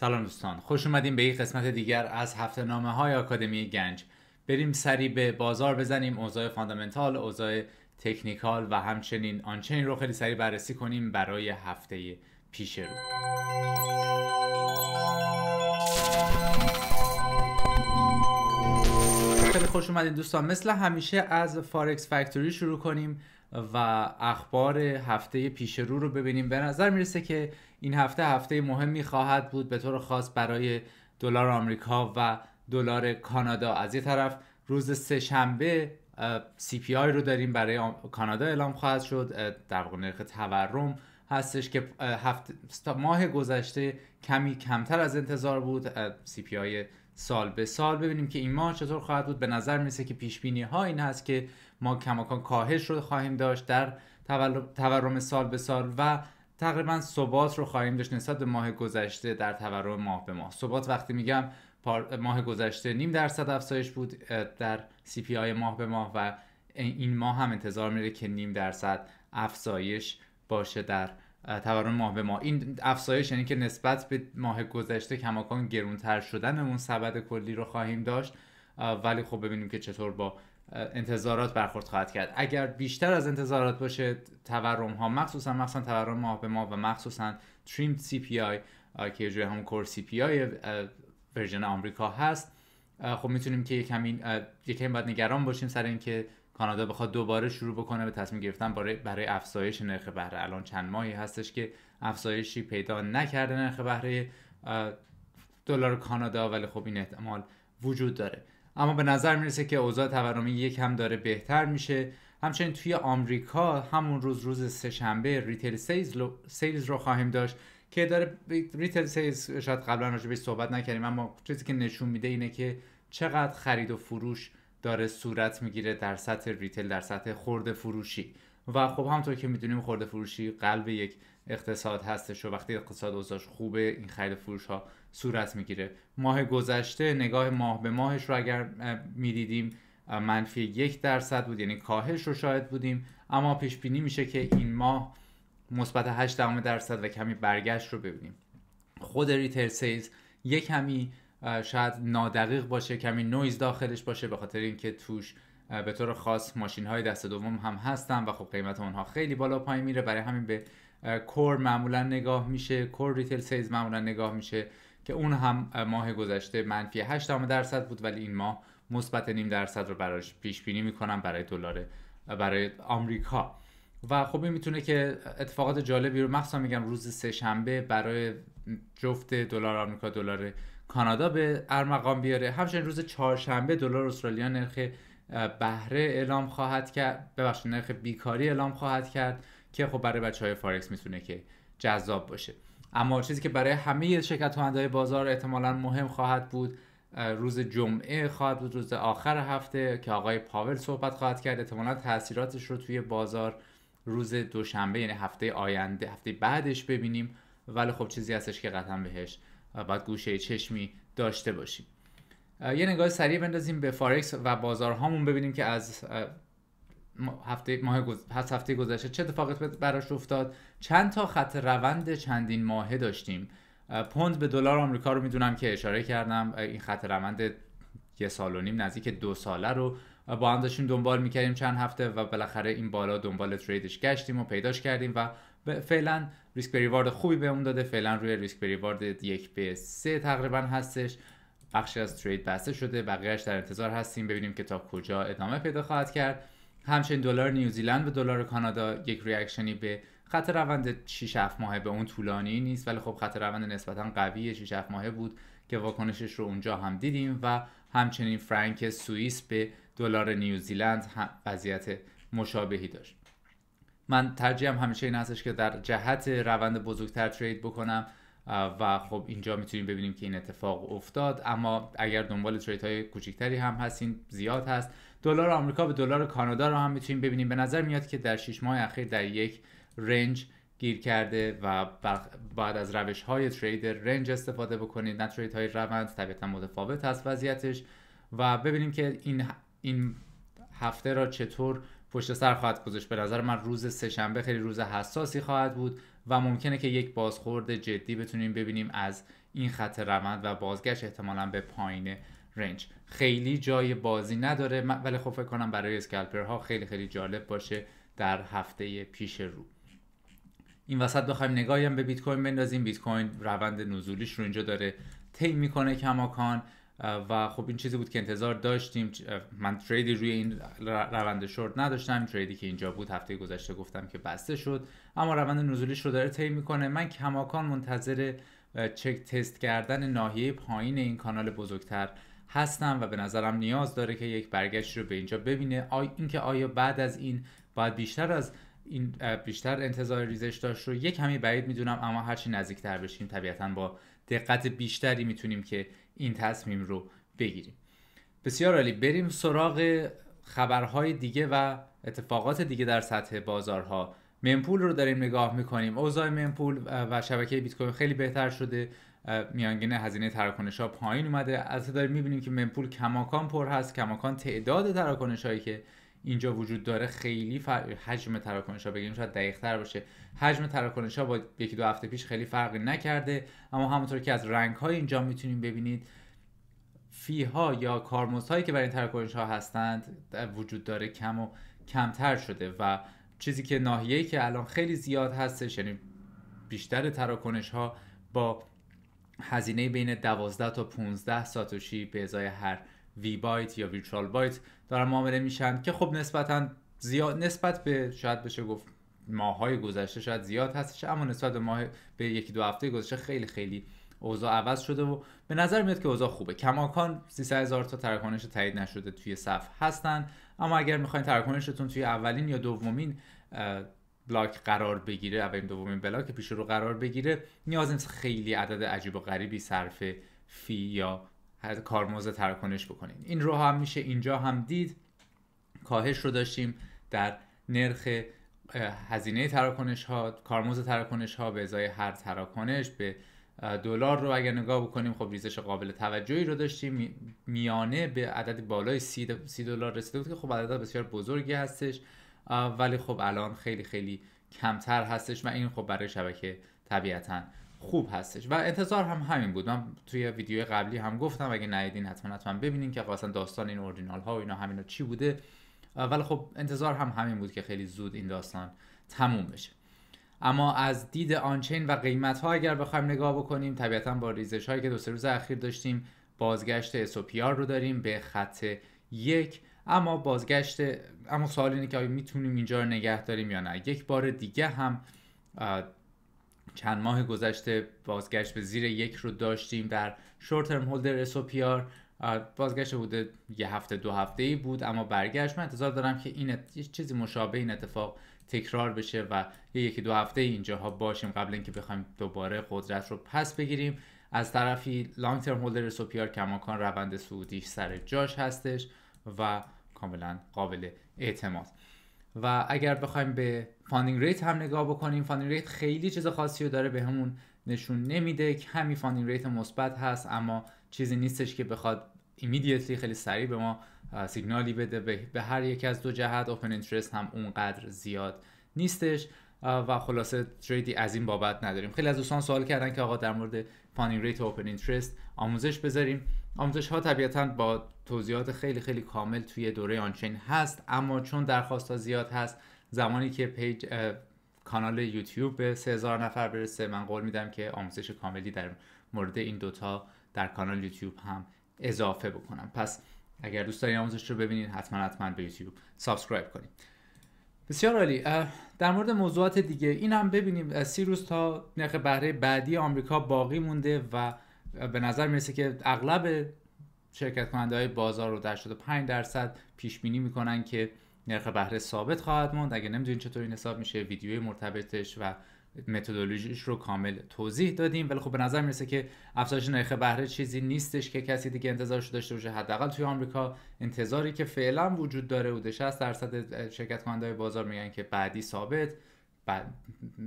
سلام دوستان خوش اومدیم به این قسمت دیگر از هفته نامه های آکادمی گنج بریم سری به بازار بزنیم اوضاع فاندامنتال اوضاع تکنیکال و همچنین آنچین رو خیلی سری بررسی کنیم برای هفته پیش رو خیلی خوش اومدین دوستان مثل همیشه از فارکس فکتوری شروع کنیم و اخبار هفته پیش رو رو ببینیم به نظر میرسه که این هفته هفته مهمی خواهد بود به طور خاص برای دلار آمریکا و دلار کانادا از یه طرف روز سه شنبه سی پی آی رو داریم برای کانادا اعلام خواهد شد در واقع نرخ تورم هستش که هفته ماه گذشته کمی کمتر از انتظار بود سی پی سال به سال ببینیم که این ماه چطور خواهد بود به نظر میرسه که پیش بینی ها این هست که ما کماکان کاهش رو خواهیم داشت در تورم سال به سال و تقریبا ثبات رو خواهیم داشت نسبت به ماه گذشته در تورم ماه به ماه ثبات وقتی میگم ماه گذشته نیم درصد افزایش بود در سی پی آی ماه به ماه و این ماه هم انتظار میره که نیم درصد افزایش باشه در تورم ماه به ماه این افزایش یعنی که نسبت به ماه گذشته کماکان گرونتر شدن اون سبد کلی رو خواهیم داشت ولی خب ببینیم که چطور با انتظارات برخورد خواهد کرد اگر بیشتر از انتظارات باشه تورم ها مخصوصا مخصوصا تورم ماه به ماه و مخصوصا تریم سی پی آی که یه هم کور سی پی آی ورژن آمریکا هست خب میتونیم که یکم این باید نگران باشیم سر اینکه کانادا بخواد دوباره شروع بکنه به تصمیم گرفتن برای, برای افزایش نرخ بهره الان چند ماهی هستش که افزایشی پیدا نکرده نرخ بهره دلار کانادا ولی خب این احتمال وجود داره اما به نظر میرسه که اوضاع تورمی یکم داره بهتر میشه همچنین توی آمریکا همون روز روز سهشنبه ریتیل سیلز رو خواهیم داشت که داره ریتیل سیلز شاید قبلا راجع صحبت نکردیم اما چیزی که نشون میده اینه که چقدر خرید و فروش داره صورت میگیره در سطح ریتل در سطح خورده فروشی و خب همطور که میدونیم خورده فروشی قلب یک اقتصاد هستش و وقتی اقتصاد اوضاعش خوبه این خرید فروش ها صورت میگیره ماه گذشته نگاه ماه به ماهش رو اگر میدیدیم منفی یک درصد بود یعنی کاهش رو شاهد بودیم اما پیش بینی میشه که این ماه مثبت 8 درصد و کمی برگشت رو ببینیم خود ریتل سیز یک کمی شاید نادقیق باشه کمی نویز داخلش باشه به خاطر اینکه توش به طور خاص ماشین های دست دوم هم هستن و خب قیمت اونها خیلی بالا پایین میره برای همین به کور معمولا نگاه میشه کور ریتیل سیز معمولا نگاه میشه که اون هم ماه گذشته منفی 8 درصد بود ولی این ماه مثبت نیم درصد رو براش پیش بینی میکنم برای دلار برای آمریکا و خب این میتونه که اتفاقات جالبی رو مخصوصا میگم روز شنبه برای جفت دلار آمریکا دلار کانادا به ارمغان بیاره همچنین روز چهارشنبه دلار استرالیا نرخ بهره اعلام خواهد کرد ببخشید نرخ بیکاری اعلام خواهد کرد که خب برای بچه های فارکس میتونه که جذاب باشه اما چیزی که برای همه شرکت های بازار احتمالا مهم خواهد بود روز جمعه خواهد بود روز آخر هفته که آقای پاول صحبت خواهد کرد احتمالا تاثیراتش رو توی بازار روز دوشنبه یعنی هفته آینده هفته بعدش ببینیم ولی خب چیزی هستش که قطعا بهش باید گوشه چشمی داشته باشیم یه نگاه سریع بندازیم به فارکس و بازارهامون ببینیم که از هفته ماه گز... هفته گذشته چه اتفاقی براش افتاد چند تا خط روند چندین ماهه داشتیم پوند به دلار آمریکا رو میدونم که اشاره کردم این خط روند یه سال و نیم نزدیک دو ساله رو با هم داشتیم دنبال میکردیم چند هفته و بالاخره این بالا دنبال تریدش گشتیم و پیداش کردیم و فعلا ریسک ریوارد خوبی به اون داده فعلا روی ریسک ریوارد یک به سه تقریبا هستش بخشی از ترید بسته شده بقیهش در انتظار هستیم ببینیم که تا کجا ادامه پیدا خواهد کرد همچنین دلار نیوزیلند به دلار کانادا یک ریاکشنی به خط روند 6 7 ماهه به اون طولانی نیست ولی خب خط روند نسبتا قوی 6 7 ماهه بود که واکنشش رو اونجا هم دیدیم و همچنین فرانک سوئیس به دلار نیوزیلند وضعیت مشابهی داشت من ترجیحم همیشه این هستش که در جهت روند بزرگتر ترید بکنم و خب اینجا میتونیم ببینیم که این اتفاق افتاد اما اگر دنبال ترید های کوچکتری هم هستین زیاد هست دلار آمریکا به دلار کانادا رو هم میتونیم ببینیم به نظر میاد که در 6 ماه اخیر در یک رنج گیر کرده و بعد از روش های ترید رنج استفاده بکنید نه ترید های روند طبیعتا متفاوت هست وضعیتش و ببینیم که این این هفته را چطور پشت سر خواهد گذاشت به نظر من روز سهشنبه خیلی روز حساسی خواهد بود و ممکنه که یک بازخورد جدی بتونیم ببینیم از این خط روند و بازگشت احتمالا به پایین رنج خیلی جای بازی نداره ولی خب فکر کنم برای اسکلپرها خیلی خیلی جالب باشه در هفته پیش رو این وسط بخوایم نگاهی به بیت کوین بندازیم بیت کوین روند نزولیش رو اینجا داره طی میکنه کماکان و خب این چیزی بود که انتظار داشتیم من تریدی روی این روند شورت نداشتم تریدی که اینجا بود هفته گذشته گفتم که بسته شد اما روند نزولیش رو داره طی میکنه من کماکان منتظر چک تست کردن ناحیه پایین این کانال بزرگتر هستم و به نظرم نیاز داره که یک برگشت رو به اینجا ببینه آی اینکه آیا بعد از این باید بیشتر از این بیشتر انتظار ریزش داشت رو یک کمی بعید میدونم اما هرچی نزدیکتر بشیم طبیعتا با دقت بیشتری میتونیم که این تصمیم رو بگیریم بسیار عالی بریم سراغ خبرهای دیگه و اتفاقات دیگه در سطح بازارها منپول رو داریم نگاه میکنیم اوضاع منپول و شبکه بیت کوین خیلی بهتر شده میانگین هزینه تراکنش ها پایین اومده از داریم میبینیم که منپول کماکان پر هست کماکان تعداد تراکنش هایی که اینجا وجود داره خیلی حجم تراکنش ها بگیریم شاید دقیق تر باشه حجم تراکنش ها با یکی دو هفته پیش خیلی فرقی نکرده اما همونطور که از رنگ های اینجا میتونیم ببینید فی ها یا کارمزدهایی هایی که برای این تراکنش ها هستند وجود داره کم و کمتر شده و چیزی که ناحیه‌ای که الان خیلی زیاد هستش یعنی بیشتر تراکنش ها با هزینه بین 12 تا 15 ساتوشی به ازای هر وی بایت یا ویرچوال بایت دارن معامله میشن که خب نسبتا زیاد نسبت به شاید بشه گفت ماهای گذشته شاید زیاد هستش اما نسبت به ماه به یکی دو هفته گذشته خیلی خیلی اوضاع عوض شده و به نظر میاد که اوضاع خوبه کماکان 300 هزار تا تراکنش تایید نشده توی صف هستن اما اگر میخواین تراکنشتون توی اولین یا دومین بلاک قرار بگیره اولین دومین بلاک پیش رو قرار بگیره نیاز خیلی عدد عجیب و غریبی صرف فی یا کارمز تراکنش بکنید این رو هم میشه اینجا هم دید کاهش رو داشتیم در نرخ هزینه تراکنش ها کارمزد تراکنش ها به ازای هر تراکنش به دلار رو اگر نگاه بکنیم خب ریزش قابل توجهی رو داشتیم میانه به عدد بالای 30 دلار رسیده بود که خب عدد بسیار بزرگی هستش ولی خب الان خیلی خیلی کمتر هستش و این خب برای شبکه طبیعتاً خوب هستش و انتظار هم همین بود من توی ویدیو قبلی هم گفتم اگه ندیدین حتما حتما ببینین که اصلا داستان این اوردینال ها و اینا همینا چی بوده ولی خب انتظار هم همین بود که خیلی زود این داستان تموم بشه اما از دید آنچین و قیمت ها اگر بخوایم نگاه بکنیم طبیعتا با ریزش هایی که دو سه روز اخیر داشتیم بازگشت اسوپیار رو داریم به خط یک اما بازگشت اما سوال اینه که آیا میتونیم اینجا رو نگه داریم یا نه یک بار دیگه هم چند ماه گذشته بازگشت به زیر یک رو داشتیم در شورت ترم هولدر آر بازگشت بوده یه هفته دو هفته ای بود اما برگشت من انتظار دارم که این چیزی مشابه این اتفاق تکرار بشه و یه یکی دو هفته اینجاها باشیم قبل اینکه بخوایم دوباره قدرت رو پس بگیریم از طرفی لانگ ترم هولدر آر کماکان روند سعودیش سر جاش هستش و کاملا قابل اعتماد و اگر بخوایم به فاندینگ ریت هم نگاه بکنیم فاندینگ ریت خیلی چیز خاصی رو داره بهمون همون نشون نمیده کمی فاندینگ ریت مثبت هست اما چیزی نیستش که بخواد ایمیدیتلی خیلی سریع به ما سیگنالی بده به هر یک از دو جهت اوپن اینترست هم اونقدر زیاد نیستش و خلاصه تریدی از این بابت نداریم خیلی از دوستان سوال کردن که آقا در مورد فاندینگ ریت اوپن اینترست آموزش بذاریم آموزش ها طبیعتا با توضیحات خیلی خیلی کامل توی دوره آنچین هست اما چون درخواست ها زیاد هست زمانی که پیج کانال یوتیوب به 3000 نفر برسه من قول میدم که آموزش کاملی در مورد این دوتا در کانال یوتیوب هم اضافه بکنم پس اگر دوست دارید آموزش رو ببینید حتما حتما به یوتیوب سابسکرایب کنید بسیار عالی در مورد موضوعات دیگه این هم ببینیم سی روز تا نرخ بهره بعدی آمریکا باقی مونده و به نظر میرسه که اغلب شرکت کننده های بازار رو در 5 درصد پیش بینی میکنن که نرخ بهره ثابت خواهد موند اگه نمیدونین چطور این حساب میشه ویدیوی مرتبطش و متدولوژیش رو کامل توضیح دادیم ولی خب به نظر میرسه که افزایش نرخ بهره چیزی نیستش که کسی دیگه انتظارش داشته باشه حداقل توی آمریکا انتظاری که فعلا وجود داره و 60 درصد شرکت کننده بازار میگن که بعدی ثابت بعد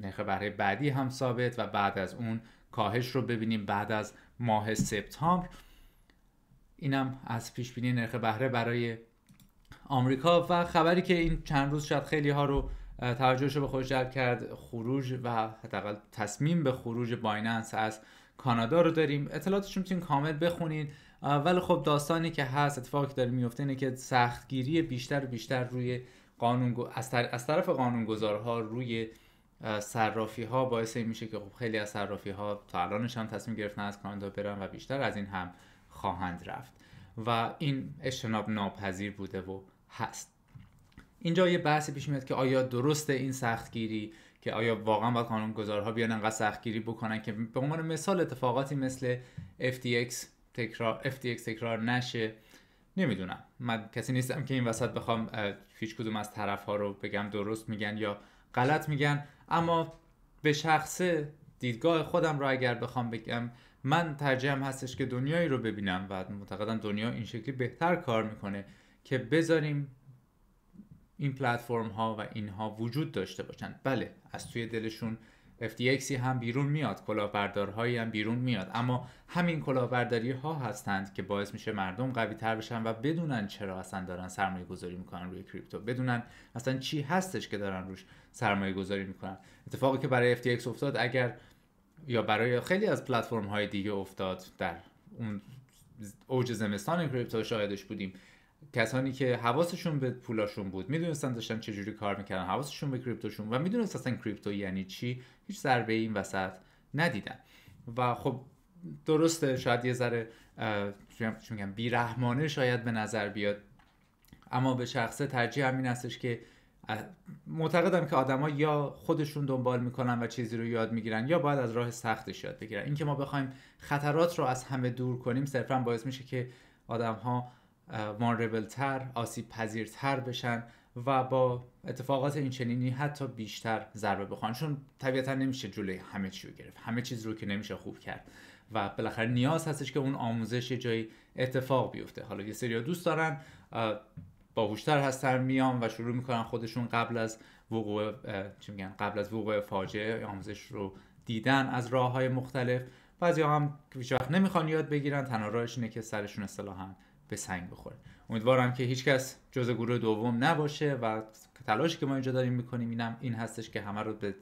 نرخ بهره بعدی هم ثابت و بعد از اون کاهش رو ببینیم بعد از ماه سپتامبر اینم از پیش بینی نرخ بهره برای آمریکا و خبری که این چند روز شد خیلی ها رو توجهش رو به خودش جلب کرد خروج و حداقل تصمیم به خروج بایننس از کانادا رو داریم اطلاعاتش میتونید کامل بخونید ولی خب داستانی که هست اتفاقی که داره میفته اینه که سختگیری بیشتر و بیشتر روی قانون از, از طرف قانونگذارها روی صرافی ها باعث این میشه که خب خیلی از صرافی ها تا الانش هم تصمیم گرفتن از کانادا برن و بیشتر از این هم خواهند رفت و این اجتناب ناپذیر بوده و هست اینجا یه بحثی پیش میاد که آیا درسته این سختگیری که آیا واقعا باید قانون گذارها بیان انقدر سختگیری بکنن که به عنوان مثال اتفاقاتی مثل FTX تکرار, FTX تکرار نشه نمیدونم من کسی نیستم که این وسط بخوام هیچ کدوم از طرف ها رو بگم درست میگن یا غلط میگن اما به شخصه دیدگاه خودم رو اگر بخوام بگم من ترجیحم هستش که دنیایی رو ببینم و معتقدم دنیا این شکلی بهتر کار میکنه که بذاریم این پلتفرم ها و اینها وجود داشته باشند. بله از توی دلشون FTX هم بیرون میاد کلاهبردارهایی هم بیرون میاد اما همین کلاهبرداری ها هستند که باعث میشه مردم قوی تر بشن و بدونن چرا اصلا دارن سرمایه گذاری میکنن روی کریپتو بدونن اصلا چی هستش که دارن روش سرمایه گذاری میکنن اتفاقی که برای FTX افتاد اگر یا برای خیلی از پلتفرم های دیگه افتاد در اون اوج زمستان کریپتو شاهدش بودیم کسانی که حواسشون به پولاشون بود میدونستن داشتن چجوری کار میکردن حواسشون به کریپتوشون و میدونستن اصلا کریپتو یعنی چی هیچ ضربه این وسط ندیدن و خب درسته شاید یه ذره میگم بیرحمانه شاید به نظر بیاد اما به شخصه ترجیح همین هستش که معتقدم که آدما یا خودشون دنبال میکنن و چیزی رو یاد میگیرن یا باید از راه سختش یاد بگیرن اینکه ما بخوایم خطرات رو از همه دور کنیم صرفا باعث میشه که آدم ها مانربلتر آسیب پذیرتر بشن و با اتفاقات این چنینی حتی بیشتر ضربه بخوان چون طبیعتا نمیشه جلوی همه چی رو گرفت همه چیز رو که نمیشه خوب کرد و بالاخره نیاز هستش که اون آموزش یه جایی اتفاق بیفته حالا یه سری دوست دارن باهوشتر هستن میان و شروع میکنن خودشون قبل از وقوع چی میگن قبل از وقوع فاجعه آموزش رو دیدن از راه های مختلف بعضی هم هیچ وقت نمیخوان یاد بگیرن تنها راهش اینه که سرشون اصطلاحا به سنگ بخوره امیدوارم که هیچکس جز گروه دوم نباشه و تلاشی که ما اینجا داریم میکنیم اینم این هستش که همه رو به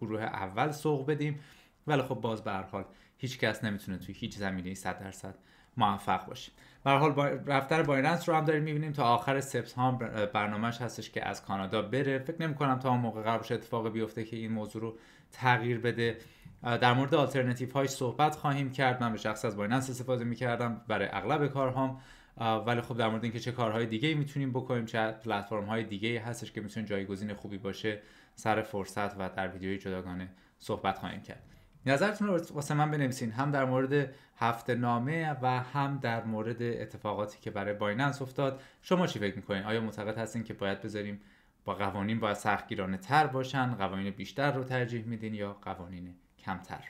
گروه اول سوق بدیم ولی خب باز به هر حال هیچ نمیتونه توی هیچ زمینه 100 درصد موفق باشیم به حال رفتر بایننس رو هم داریم میبینیم تا آخر سپتامبر برنامهش هستش که از کانادا بره فکر نمی کنم تا اون موقع قرار باشه اتفاق بیفته که این موضوع رو تغییر بده در مورد آلترنتیف هاش صحبت خواهیم کرد من به شخص از بایننس استفاده میکردم برای اغلب کارهام ولی خب در مورد اینکه چه کارهای دیگه میتونیم بکنیم چه پلتفرم های دیگه هستش که میتونه جایگزین خوبی باشه سر فرصت و در ویدیوی جداگانه صحبت خواهیم کرد نظرتون رو واسه من بنویسین هم در مورد هفته نامه و هم در مورد اتفاقاتی که برای بایننس افتاد شما چی فکر میکنین آیا معتقد هستین که باید بذاریم با قوانین باید سختگیرانه تر باشن قوانین بیشتر رو ترجیح میدین یا قوانین کمتر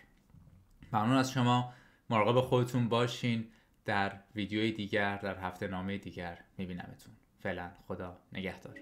ممنون از شما مراقب خودتون باشین در ویدیوی دیگر در هفته نامه دیگر میبینمتون فعلا خدا نگهدار